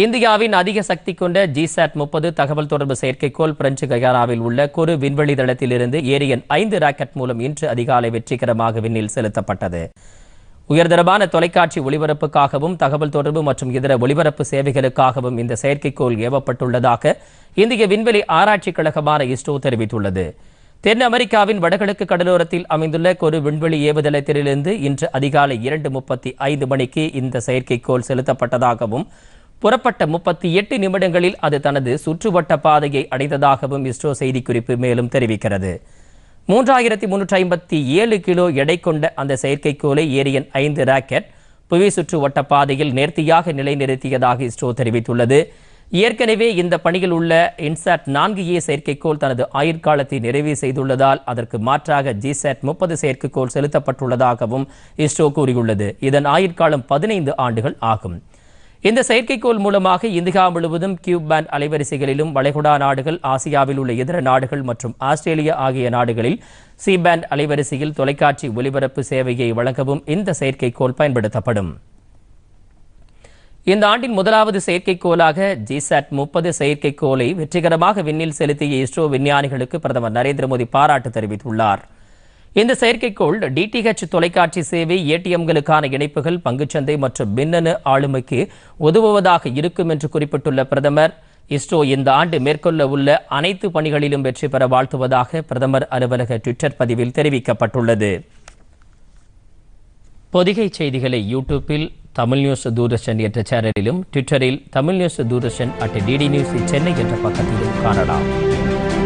இந்தியாவின் அதிக சக்தி கொண்ட ஜிசாட் முப்பது தகவல் தொடர்பு செயற்கைக்கோள் பிரெஞ்சு கயானாவில் உள்ள குறு விண்வெளி தளத்திலிருந்து ஏரியன் ஐந்து ராக்கெட் மூலம் இன்று அதிகாலை வெற்றிகரமாக விண்ணில் செலுத்தப்பட்டது உயர்தரமான தொலைக்காட்சி ஒளிபரப்புக்காகவும் தகவல் தொடர்பு மற்றும் இதர ஒளிபரப்பு சேவைகளுக்காகவும் இந்த செயற்கைக்கோள் ஏவப்பட்டுள்ளதாக இந்திய விண்வெளி ஆராய்ச்சிக் கழகமான இஸ்ரோ தெரிவித்துள்ளது தென் அமெரிக்காவின் வடகிழக்கு கடலோரத்தில் அமைந்துள்ள குறு விண்வெளி ஏவுதளத்திலிருந்து இன்று அதிகாலை இரண்டு முப்பத்தி ஐந்து மணிக்கு இந்த செயற்கைக்கோள் செலுத்தப்பட்டதாகவும் புறப்பட்ட முப்பத்தி எட்டு நிமிடங்களில் அது தனது சுற்றுவட்ட பாதையை அடைந்ததாகவும் இஸ்ரோ செய்திக்குறிப்பு மேலும் தெரிவிக்கிறது மூன்றாயிரத்தி முன்னூற்றி ஐம்பத்தி ஏழு கிலோ எடை கொண்ட அந்த செயற்கைக்கோளை ஏரியன் ஐந்து ராக்கெட் புவி சுற்றுவட்ட பாதையில் நேர்த்தியாக நிலைநிறுத்தியதாக இஸ்ரோ தெரிவித்துள்ளது ஏற்கனவே இந்த பணியில் உள்ள இன்சாட் நான்கு ஏ செயற்கைக்கோள் தனது ஆயுர்காலத்தை நிறைவு செய்துள்ளதால் அதற்கு மாற்றாக ஜிசாட் முப்பது செயற்கைக்கோள் செலுத்தப்பட்டுள்ளதாகவும் இஸ்ரோ கூறியுள்ளது இதன் ஆயுட்காலம் பதினைந்து ஆண்டுகள் ஆகும் இந்த செயற்கைக்கோள் மூலமாக இந்தியா முழுவதும் கியூப் பேண்ட் அலைவரிசைகளிலும் வளைகுடா நாடுகள் ஆசியாவில் உள்ள இதர நாடுகள் மற்றும் ஆஸ்திரேலியா ஆகிய நாடுகளில் சி பேண்ட் அலைவரிசையில் தொலைக்காட்சி ஒலிபரப்பு சேவையை வழங்கவும் இந்த செயற்கைக்கோள் பயன்படுத்தப்படும் இந்த ஆண்டின் முதலாவது செயற்கைக்கோளாக ஜிசாட் முப்பது செயற்கைக்கோளை வெற்றிகரமாக விண்ணில் செலுத்திய இஸ்ரோ விஞ்ஞானிகளுக்கு பிரதமர் நரேந்திர மோடி பாராட்டு தெரிவித்துள்ளார் இந்த செயற்கைக்கோள் டிடிஹெச் தொலைக்காட்சி சேவை ஏடிஎம்களுக்கான இணைப்புகள் பங்குச்சந்தை மற்றும் மின்னணு ஆளுமைக்கு உதவுவதாக இருக்கும் என்று குறிப்பிட்டுள்ள பிரதமர் இஸ்ரோ இந்த ஆண்டு மேற்கொள்ள உள்ள அனைத்து பணிகளிலும் வெற்றி பெற வாழ்த்துவதாக பிரதமர் அலுவலக ட்விட்டர் பதிவில் தெரிவிக்கப்பட்டுள்ளது பொதிகை செய்திகளை யூடியூப்பில் தமிழ் நியூஸ் தூர்தர்ஷன் என்ற சேனலிலும் ட்விட்டரில் Tamil news Doordarshan at DD news Chennai என்ற பக்கத்திலும் காணலாம்